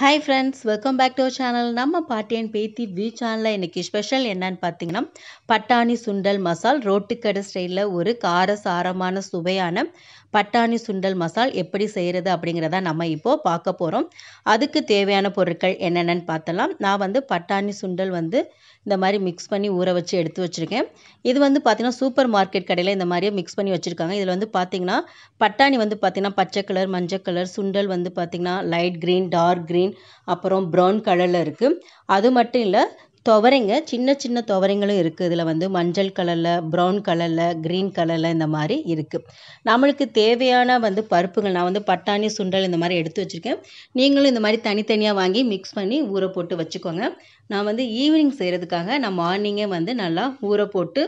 hi friends welcome back to channel நம்ம பாட்டியன் பேத்தி வி சேனலில் இன்றைக்கி ஸ்பெஷல் என்னன்னு பார்த்தீங்கன்னா பட்டாணி சுண்டல் மசால் ரோட்டுக்கடை ஸ்டைலில் ஒரு கார சாரமான சுவையான பட்டாணி சுண்டல் மசால் எப்படி செய்கிறது அப்படிங்கிறத நம்ம இப்போது பார்க்க போகிறோம் அதுக்கு தேவையான பொருட்கள் என்னென்னு பார்த்தலாம் நான் வந்து பட்டாணி சுண்டல் வந்து இந்த மாதிரி மிக்ஸ் பண்ணி ஊற வச்சு எடுத்து வச்சுருக்கேன் இது வந்து பார்த்திங்கன்னா சூப்பர் மார்க்கெட் கடையில் இந்த மாதிரியே மிக்ஸ் பண்ணி வச்சுருக்காங்க இதில் வந்து பார்த்திங்கன்னா பட்டாணி வந்து பார்த்திங்கன்னா பச்சை கலர் மஞ்சள் கலர் சுண்டல் வந்து பார்த்திங்கன்னா லைட் க்ரீன் டார்க் க்ரீன் அப்புறம் ப்ரௌன் கலரில் இருக்குது அது மட்டும் இல்லை துவரைங்க சின்ன சின்ன துவரைங்களும் இருக்குது இதில் வந்து மஞ்சள் கலரில் ப்ரௌன் கலரில் க்ரீன் கலரில் இந்த மாதிரி இருக்குது நம்மளுக்கு தேவையான வந்து பருப்புகள் நான் வந்து பட்டாணி சுண்டல் இந்த மாதிரி எடுத்து வச்சுருக்கேன் நீங்களும் இந்த மாதிரி தனித்தனியாக வாங்கி மிக்ஸ் பண்ணி ஊற போட்டு வச்சுக்கோங்க நான் வந்து ஈவினிங் செய்கிறதுக்காக நான் மார்னிங்கே வந்து நல்லா ஊற போட்டு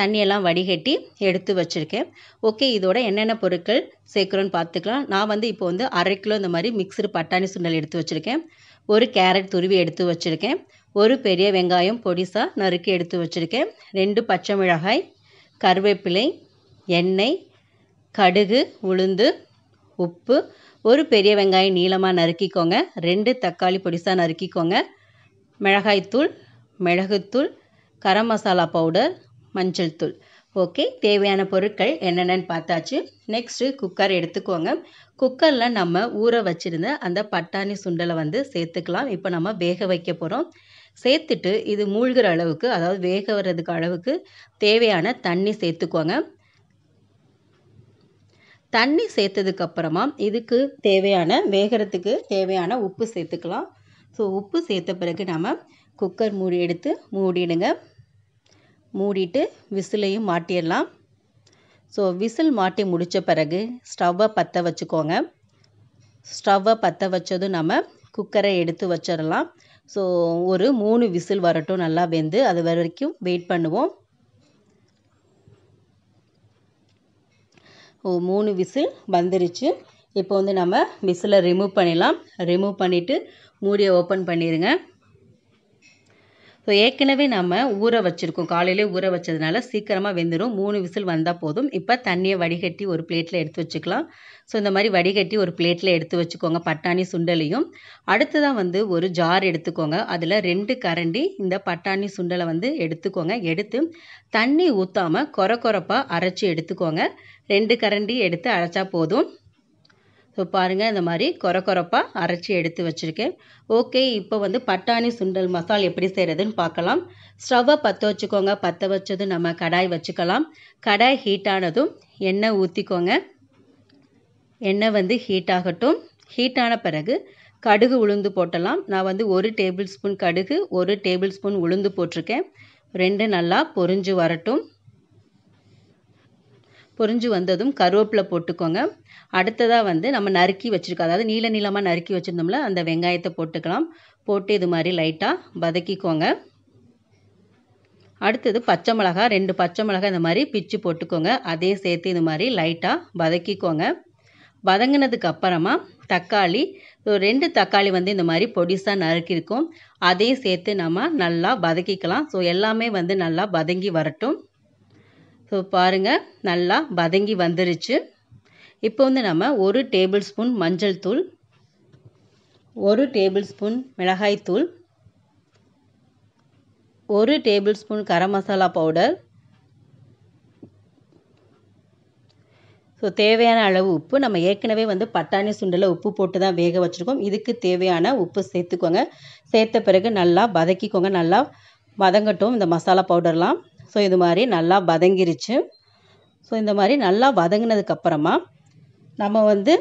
தண்ணியெல்லாம் வடிகட்டி எடுத்து வச்சுருக்கேன் ஓகே இதோட என்னென்ன பொருட்கள் சேர்க்குறோன்னு பார்த்துக்கலாம் நான் வந்து இப்போ வந்து அரை கிலோ இந்த மாதிரி மிக்சடு பட்டாணி சுண்டல் எடுத்து வச்சுருக்கேன் ஒரு கேரட் துருவி எடுத்து வச்சுருக்கேன் ஒரு பெரிய வெங்காயம் பொடிசாக நறுக்கி எடுத்து வச்சுருக்கேன் ரெண்டு பச்சை மிளகாய் கருவேப்பிலை எண்ணெய் கடுகு உளுந்து உப்பு ஒரு பெரிய வெங்காயம் நீளமாக நறுக்கிக்கோங்க ரெண்டு தக்காளி பொடிசாக நறுக்கிக்கோங்க மிளகாய்த்தூள் மிளகுத்தூள் கரம் மசாலா பவுடர் மஞ்சள் தூள் ஓகே தேவையான பொருட்கள் என்னென்னு பார்த்தாச்சு நெக்ஸ்ட்டு குக்கர் எடுத்துக்கோங்க குக்கரில் நம்ம ஊற வச்சுருந்த அந்த பட்டாணி சுண்டலை வந்து சேர்த்துக்கலாம் இப்போ நம்ம வேக வைக்க போகிறோம் சேர்த்துட்டு இது மூழ்கிற அளவுக்கு அதாவது வேக வர்றதுக்கு அளவுக்கு தேவையான தண்ணி சேர்த்துக்கோங்க தண்ணி சேர்த்ததுக்கப்புறமா இதுக்கு தேவையான வேகிறதுக்கு தேவையான உப்பு சேர்த்துக்கலாம் ஸோ உப்பு சேர்த்த பிறகு நம்ம குக்கர் மூடி எடுத்து மூடிடுங்க மூடிட்டு விசிலையும் மாட்டிடலாம் ஸோ விசில் மாட்டி முடித்த பிறகு ஸ்டவ்வை பற்ற வச்சுக்கோங்க ஸ்டவ்வை பற்ற வச்சதும் நம்ம குக்கரை எடுத்து வச்சிடலாம் ஸோ ஒரு மூணு விசில் வரட்டும் நல்லா வெந்து அது வரைக்கும் வெயிட் பண்ணுவோம் ஓ மூணு விசில் வந்துருச்சு இப்போ வந்து நம்ம விசிலை ரிமூவ் பண்ணிடலாம் ரிமூவ் பண்ணிவிட்டு மூடியை ஓப்பன் பண்ணிடுங்க ஸோ ஏற்கனவே நம்ம ஊற வச்சுருக்கோம் காலையிலே ஊற வச்சதுனால சீக்கிரமாக வெந்துடும் மூணு விசில் வந்தால் போதும் இப்போ தண்ணியை வடிகட்டி ஒரு பிளேட்டில் எடுத்து வச்சுக்கலாம் ஸோ இந்த மாதிரி வடிகட்டி ஒரு பிளேட்டில் எடுத்து வச்சுக்கோங்க பட்டாணி சுண்டலையும் அடுத்ததாக வந்து ஒரு ஜார் எடுத்துக்கோங்க அதில் ரெண்டு கரண்டி இந்த பட்டாணி சுண்டலை வந்து எடுத்துக்கோங்க எடுத்து தண்ணி ஊற்றாமல் கொர கொரப்பாக அரைச்சி எடுத்துக்கோங்க ரெண்டு கரண்டி எடுத்து அரைச்சா போதும் ஸோ பாருங்கள் இந்த மாதிரி குறை குறைப்பாக அரைச்சி எடுத்து வச்சுருக்கேன் ஓகே இப்போ வந்து பட்டாணி சுண்டல் மசால் எப்படி செய்கிறதுன்னு பார்க்கலாம் ஸ்டவ்வை பற்ற வச்சுக்கோங்க பற்ற வச்சதும் நம்ம கடாய் வச்சுக்கலாம் கடாய் ஹீட் ஆனதும் எண்ணெய் ஊற்றிக்கோங்க எண்ணெய் வந்து ஹீட் ஆகட்டும் ஹீட் ஆன பிறகு கடுகு உளுந்து போட்டலாம் நான் வந்து ஒரு டேபிள் ஸ்பூன் கடுகு ஒரு டேபிள் ஸ்பூன் உளுந்து போட்டிருக்கேன் ரெண்டு நல்லா பொறிஞ்சு வரட்டும் பொறிஞ்சு வந்ததும் கருவேப்பிலை போட்டுக்கோங்க அடுத்ததாக வந்து நம்ம நறுக்கி வச்சுருக்கோம் அதாவது நீல நீளமாக நறுக்கி வச்சுருந்தோம்ல அந்த வெங்காயத்தை போட்டுக்கலாம் போட்டு இது மாதிரி லைட்டாக வதக்கிக்கோங்க அடுத்தது பச்சை மிளகா ரெண்டு பச்சை மிளகா இந்த மாதிரி பிச்சு போட்டுக்கோங்க அதே சேர்த்து இது மாதிரி லைட்டாக வதக்கிக்கோங்க வதங்கினதுக்கு அப்புறமா தக்காளி ரெண்டு தக்காளி வந்து இந்த மாதிரி பொடிசாக நறுக்கியிருக்கும் அதையும் சேர்த்து நம்ம நல்லா வதக்கிக்கலாம் ஸோ எல்லாமே வந்து நல்லா வதங்கி வரட்டும் ஸோ பாருங்கள் நல்லா வதங்கி வந்துருச்சு இப்போ வந்து நம்ம ஒரு டேபிள் ஸ்பூன் மஞ்சள் தூள் ஒரு டேபிள் ஸ்பூன் மிளகாய்த்தூள் ஒரு tablespoon garam masala powder so தேவையான அளவு உப்பு நம்ம ஏற்கனவே வந்து பட்டாணி சுண்டில் உப்பு போட்டு தான் வேக வச்சுருக்கோம் இதுக்கு தேவையான உப்பு சேர்த்துக்கோங்க சேர்த்த பிறகு நல்லா வதக்கிக்கோங்க நல்லா வதங்கட்டும் இந்த மசாலா பவுடர்லாம் ஸோ இது மாதிரி நல்லா வதங்கிருச்சு ஸோ இந்த மாதிரி நல்லா வதங்கினதுக்கப்புறமா நம்ம வந்து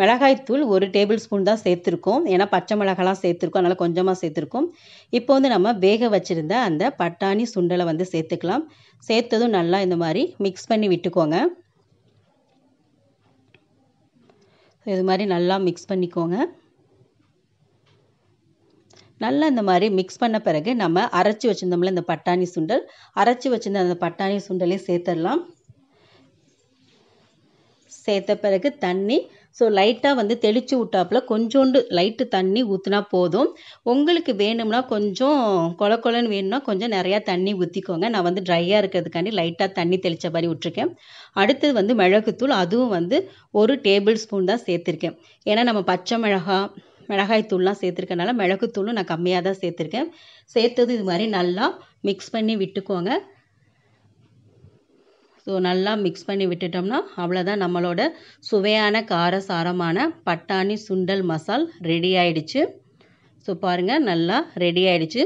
மிளகாய்த்தூள் ஒரு டேபிள் ஸ்பூன் தான் சேர்த்துருக்கோம் ஏன்னா பச்சை மிளகாலாம் சேர்த்துருக்கோம் அதனால் கொஞ்சமாக சேர்த்துருக்கோம் இப்போ வந்து நம்ம வேக வச்சுருந்த அந்த பட்டாணி சுண்டலை வந்து சேர்த்துக்கலாம் சேர்த்ததும் நல்லா இந்த மாதிரி மிக்ஸ் பண்ணி விட்டுக்கோங்க இது மாதிரி நல்லா மிக்ஸ் பண்ணிக்கோங்க நல்லா இந்த மாதிரி மிக்ஸ் பண்ண பிறகு நம்ம அரைச்சி வச்சுருந்தோம்ல இந்த பட்டாணி சுண்டல் அரைச்சி வச்சுருந்த அந்த பட்டாணி சுண்டலையும் சேர்த்துடலாம் சேர்த்த பிறகு தண்ணி ஸோ லைட்டாக வந்து தெளித்து விட்டாப்புல கொஞ்சோண்டு லைட்டு தண்ணி ஊற்றினா போதும் உங்களுக்கு வேணும்னா கொஞ்சம் கொல கொலன்னு வேணும்னா கொஞ்சம் நிறையா தண்ணி ஊற்றிக்கோங்க நான் வந்து ட்ரையாக இருக்கிறதுக்காண்டி லைட்டாக தண்ணி தெளித்த மாதிரி விட்டுருக்கேன் அடுத்தது வந்து மிளகுத்தூள் அதுவும் வந்து ஒரு டேபிள் ஸ்பூன் தான் சேர்த்துருக்கேன் ஏன்னா நம்ம பச்சை மிளகாய் மிளகாய்த்தூள்லாம் சேர்த்துருக்கனால மிளகுத்தூளும் நான் கம்மியாக தான் சேர்த்துருக்கேன் சேர்த்தது இது மாதிரி நல்லா மிக்ஸ் பண்ணி விட்டுக்கோங்க ஸோ நல்லா மிக்ஸ் பண்ணி விட்டுட்டோம்னா அவ்வளோதான் நம்மளோட சுவையான கார சாரமான பட்டாணி சுண்டல் மசால் ரெடி ஆயிடுச்சு ஸோ பாருங்கள் நல்லா ரெடி ஆயிடுச்சு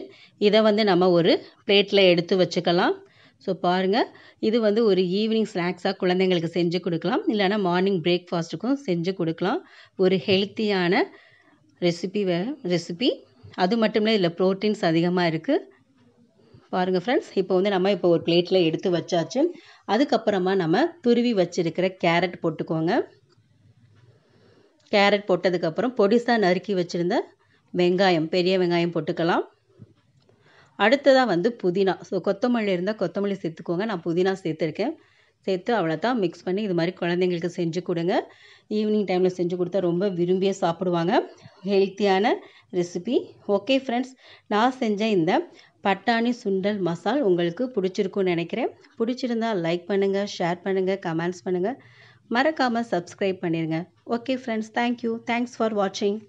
இதை வந்து நம்ம ஒரு பிளேட்டில் எடுத்து வச்சுக்கலாம் ஸோ பாருங்கள் இது வந்து ஒரு ஈவினிங் ஸ்நாக்ஸாக குழந்தைங்களுக்கு செஞ்சு கொடுக்கலாம் இல்லைனா மார்னிங் பிரேக்ஃபாஸ்ட்டுக்கும் செஞ்சு கொடுக்கலாம் ஒரு ஹெல்த்தியான ரெசிபி வே ரெசிபி அது மட்டும் இல்லை இதில் ப்ரோட்டீன்ஸ் அதிகமாக இருக்குது பாருங்கள் ஃப்ரெண்ட்ஸ் இப்போ வந்து நம்ம இப்போ ஒரு பிளேட்டில் எடுத்து வச்சாச்சு அதுக்கப்புறமா நம்ம துருவி வச்சுருக்கிற கேரட் போட்டுக்கோங்க கேரட் போட்டதுக்கப்புறம் பொடிசாக நறுக்கி வச்சுருந்த வெங்காயம் பெரிய வெங்காயம் போட்டுக்கலாம் அடுத்ததாக வந்து புதினா ஸோ கொத்தமல்லி இருந்தால் கொத்தமல்லி சேர்த்துக்கோங்க நான் புதினா சேர்த்துருக்கேன் சேர்த்து அவ்வளோதான் மிக்ஸ் பண்ணி இது மாதிரி குழந்தைங்களுக்கு செஞ்சு கொடுங்க ஈவினிங் டைமில் செஞ்சு கொடுத்தா ரொம்ப விரும்பியே சாப்பிடுவாங்க ஹெல்த்தியான ரெசிபி ஓகே ஃப்ரெண்ட்ஸ் நான் செஞ்ச இந்த பட்டாணி சுண்டல் மசால் உங்களுக்கு பிடிச்சிருக்குன்னு நினைக்கிறேன் பிடிச்சிருந்தால் லைக் பண்ணுங்கள் ஷேர் பண்ணுங்கள் கமெண்ட்ஸ் பண்ணுங்கள் மறக்காமல் சப்ஸ்கிரைப் பண்ணிடுங்க okay friends thank you thanks for வாட்சிங்